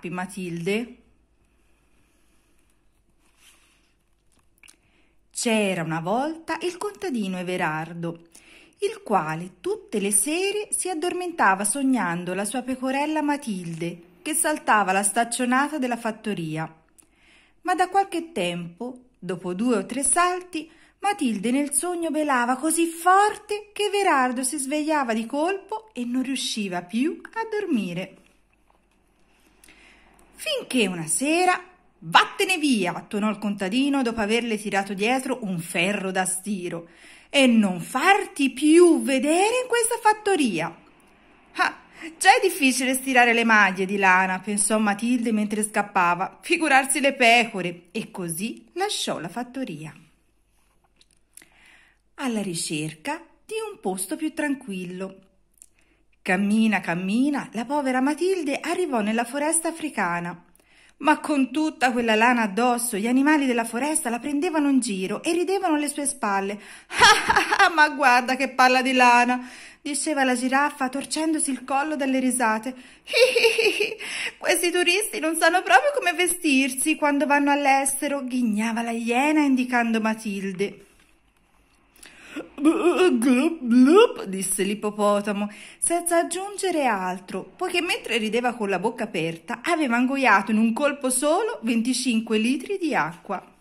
K Matilde C'era una volta il contadino Everardo, il quale tutte le sere si addormentava sognando la sua pecorella Matilde, che saltava la staccionata della fattoria. Ma da qualche tempo, dopo due o tre salti, Matilde nel sogno belava così forte che Verardo si svegliava di colpo e non riusciva più a dormire finché una sera vattene via, tonò il contadino dopo averle tirato dietro un ferro da stiro, e non farti più vedere in questa fattoria. Ah, già è difficile stirare le maglie di lana, pensò Matilde mentre scappava, figurarsi le pecore, e così lasciò la fattoria. Alla ricerca di un posto più tranquillo, Cammina, cammina, la povera Matilde arrivò nella foresta africana. Ma con tutta quella lana addosso, gli animali della foresta la prendevano in giro e ridevano alle sue spalle. Ah, ah, ah, ma guarda che palla di lana! diceva la giraffa, torcendosi il collo dalle risate. Hihihi, questi turisti non sanno proprio come vestirsi quando vanno all'estero, ghignava la iena indicando Matilde glup, glup, disse l'ippopotamo, senza aggiungere altro, poiché mentre rideva con la bocca aperta aveva ingoiato in un colpo solo 25 litri di acqua.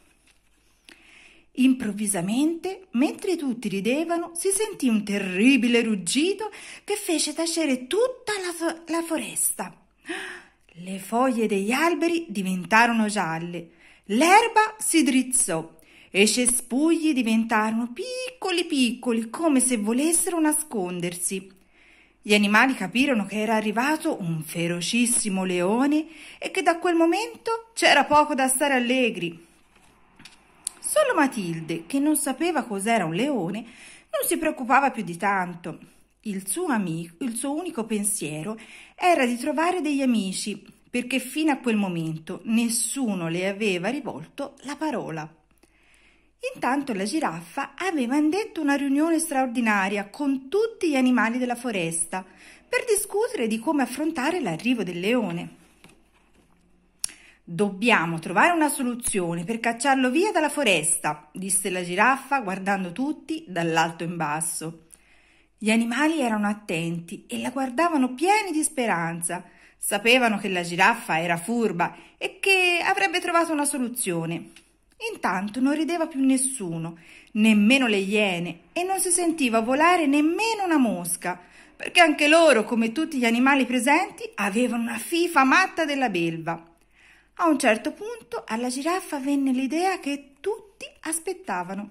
Improvvisamente, mentre tutti ridevano, si sentì un terribile ruggito che fece tacere tutta la, fo la foresta. Le foglie degli alberi diventarono gialle, l'erba si drizzò e i cespugli diventarono piccoli piccoli come se volessero nascondersi. Gli animali capirono che era arrivato un ferocissimo leone e che da quel momento c'era poco da stare allegri. Solo Matilde, che non sapeva cos'era un leone, non si preoccupava più di tanto. Il suo, amico, il suo unico pensiero era di trovare degli amici, perché fino a quel momento nessuno le aveva rivolto la parola. Intanto la giraffa aveva indetto una riunione straordinaria con tutti gli animali della foresta per discutere di come affrontare l'arrivo del leone. Dobbiamo trovare una soluzione per cacciarlo via dalla foresta, disse la giraffa guardando tutti dall'alto in basso. Gli animali erano attenti e la guardavano pieni di speranza. Sapevano che la giraffa era furba e che avrebbe trovato una soluzione. Intanto non rideva più nessuno, nemmeno le iene, e non si sentiva volare nemmeno una mosca, perché anche loro, come tutti gli animali presenti, avevano una fifa matta della belva. A un certo punto alla giraffa venne l'idea che tutti aspettavano.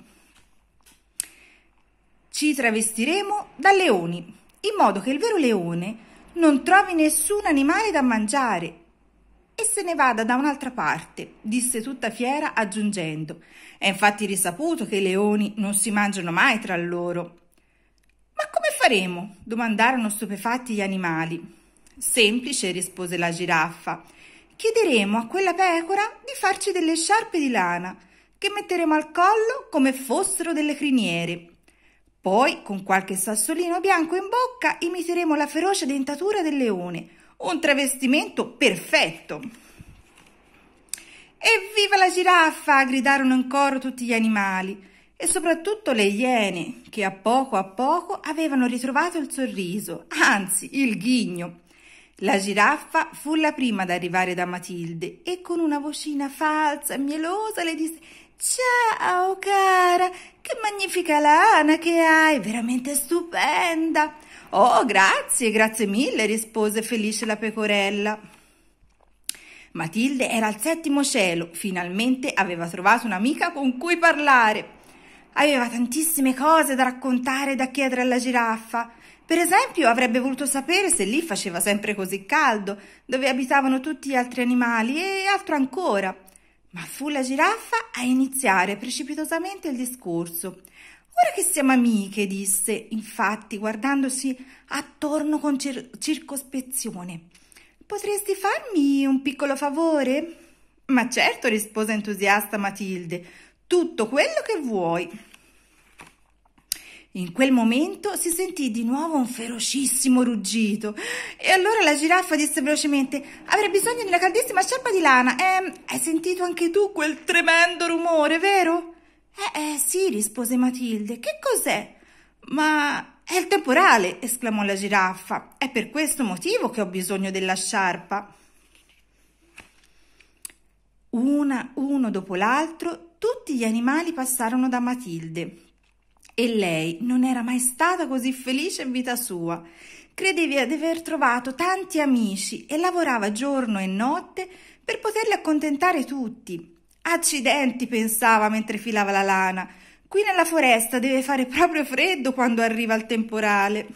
Ci travestiremo da leoni, in modo che il vero leone non trovi nessun animale da mangiare se ne vada da un'altra parte, disse tutta fiera aggiungendo, è infatti risaputo che i leoni non si mangiano mai tra loro. Ma come faremo? domandarono stupefatti gli animali. Semplice, rispose la giraffa. Chiederemo a quella pecora di farci delle sciarpe di lana, che metteremo al collo come fossero delle criniere. Poi, con qualche sassolino bianco in bocca, imiteremo la feroce dentatura del leone, un travestimento perfetto. Evviva la giraffa! gridarono in coro tutti gli animali e soprattutto le iene, che a poco a poco avevano ritrovato il sorriso, anzi il ghigno. La giraffa fu la prima ad arrivare da Matilde e con una vocina falsa e mielosa le disse Ciao cara, che magnifica lana che hai, veramente stupenda. Oh, grazie, grazie mille, rispose felice la pecorella. Matilde era al settimo cielo, finalmente aveva trovato un'amica con cui parlare. Aveva tantissime cose da raccontare e da chiedere alla giraffa. Per esempio, avrebbe voluto sapere se lì faceva sempre così caldo, dove abitavano tutti gli altri animali e altro ancora. Ma fu la giraffa a iniziare precipitosamente il discorso. Ora che siamo amiche, disse, infatti, guardandosi attorno con cir circospezione. Potresti farmi un piccolo favore? Ma certo, rispose entusiasta Matilde, tutto quello che vuoi. In quel momento si sentì di nuovo un ferocissimo ruggito e allora la giraffa disse velocemente avrei bisogno di una caldissima sciarpa di lana. Eh, hai sentito anche tu quel tremendo rumore, vero? Eh, eh, sì, rispose Matilde. Che cos'è? Ma è il temporale, esclamò la giraffa. È per questo motivo che ho bisogno della sciarpa. Una, uno dopo l'altro, tutti gli animali passarono da Matilde. E lei non era mai stata così felice in vita sua. Credeva di aver trovato tanti amici e lavorava giorno e notte per poterli accontentare tutti. Accidenti, pensava mentre filava la lana. Qui nella foresta deve fare proprio freddo quando arriva il temporale.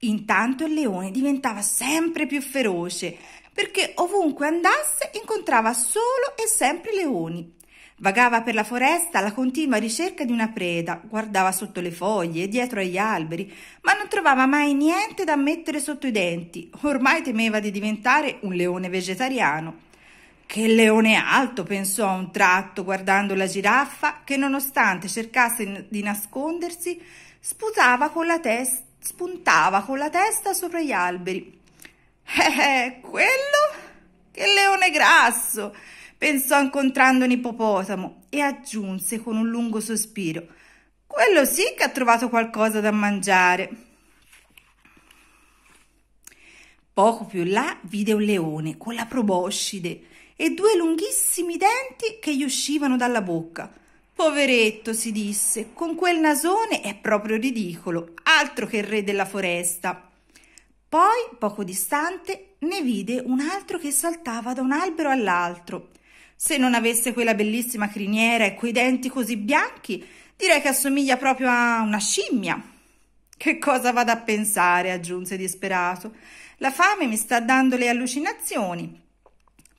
Intanto il leone diventava sempre più feroce, perché ovunque andasse incontrava solo e sempre leoni. Vagava per la foresta alla continua ricerca di una preda, guardava sotto le foglie e dietro agli alberi, ma non trovava mai niente da mettere sotto i denti. Ormai temeva di diventare un leone vegetariano. Che leone alto, pensò a un tratto guardando la giraffa che nonostante cercasse di nascondersi, sputava con la testa, spuntava con la testa sopra gli alberi. Eh, eh, quello? Che leone grasso! pensò incontrando un ippopotamo e aggiunse con un lungo sospiro. Quello sì che ha trovato qualcosa da mangiare. Poco più là vide un leone con la proboscide e due lunghissimi denti che gli uscivano dalla bocca. Poveretto, si disse, con quel nasone è proprio ridicolo, altro che il re della foresta. Poi, poco distante, ne vide un altro che saltava da un albero all'altro. Se non avesse quella bellissima criniera e quei denti così bianchi, direi che assomiglia proprio a una scimmia. Che cosa vado a pensare? aggiunse disperato. La fame mi sta dando le allucinazioni.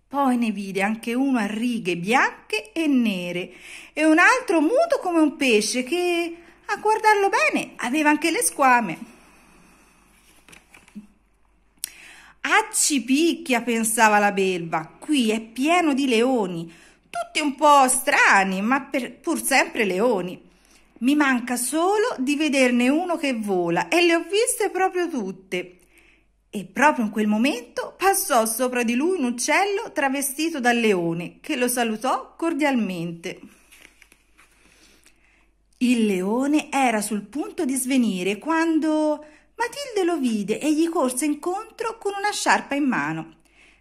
Poi ne vide anche uno a righe bianche e nere e un altro muto come un pesce che, a guardarlo bene, aveva anche le squame. Accipicchia, pensava la belva, qui è pieno di leoni, tutti un po' strani, ma per, pur sempre leoni. Mi manca solo di vederne uno che vola e le ho viste proprio tutte. E proprio in quel momento passò sopra di lui un uccello travestito da leone che lo salutò cordialmente. Il leone era sul punto di svenire quando Matilde lo vide e gli corse incontro con una sciarpa in mano.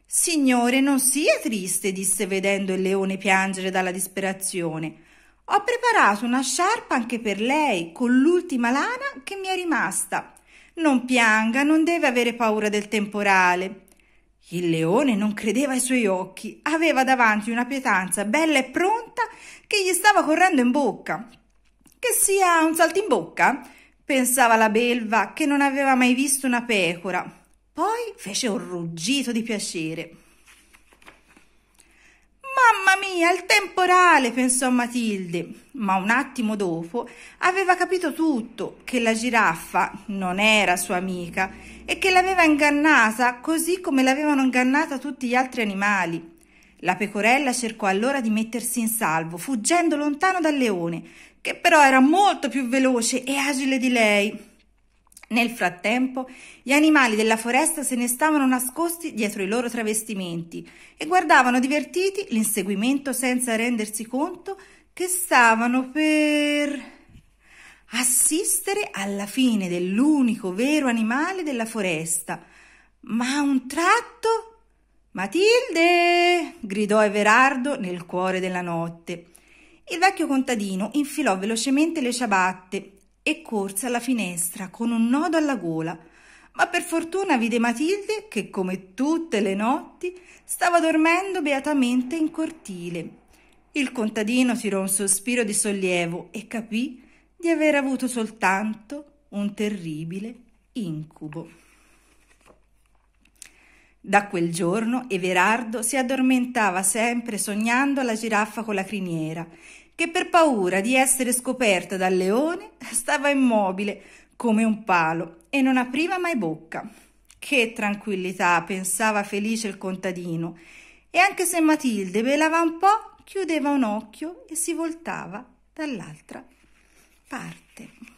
Signore, non sia triste, disse vedendo il leone piangere dalla disperazione. Ho preparato una sciarpa anche per lei, con l'ultima lana che mi è rimasta. Non pianga, non deve avere paura del temporale. Il leone non credeva ai suoi occhi, aveva davanti una pietanza bella e pronta che gli stava correndo in bocca. Che sia un salto in bocca? pensava la belva che non aveva mai visto una pecora. Poi fece un ruggito di piacere. Mamma mia, il temporale, pensò Matilde, ma un attimo dopo aveva capito tutto, che la giraffa non era sua amica e che l'aveva ingannata così come l'avevano ingannata tutti gli altri animali. La pecorella cercò allora di mettersi in salvo, fuggendo lontano dal leone, che però era molto più veloce e agile di lei nel frattempo, gli animali della foresta se ne stavano nascosti dietro i loro travestimenti e guardavano divertiti l'inseguimento senza rendersi conto che stavano per assistere alla fine dell'unico vero animale della foresta. Ma a un tratto... Matilde! gridò Everardo nel cuore della notte. Il vecchio contadino infilò velocemente le ciabatte e corse alla finestra con un nodo alla gola, ma per fortuna vide Matilde che, come tutte le notti, stava dormendo beatamente in cortile. Il contadino tirò un sospiro di sollievo e capì di aver avuto soltanto un terribile incubo. Da quel giorno Everardo si addormentava sempre sognando la giraffa con la criniera che per paura di essere scoperta dal leone stava immobile come un palo e non apriva mai bocca. Che tranquillità, pensava felice il contadino, e anche se Matilde velava un po', chiudeva un occhio e si voltava dall'altra parte.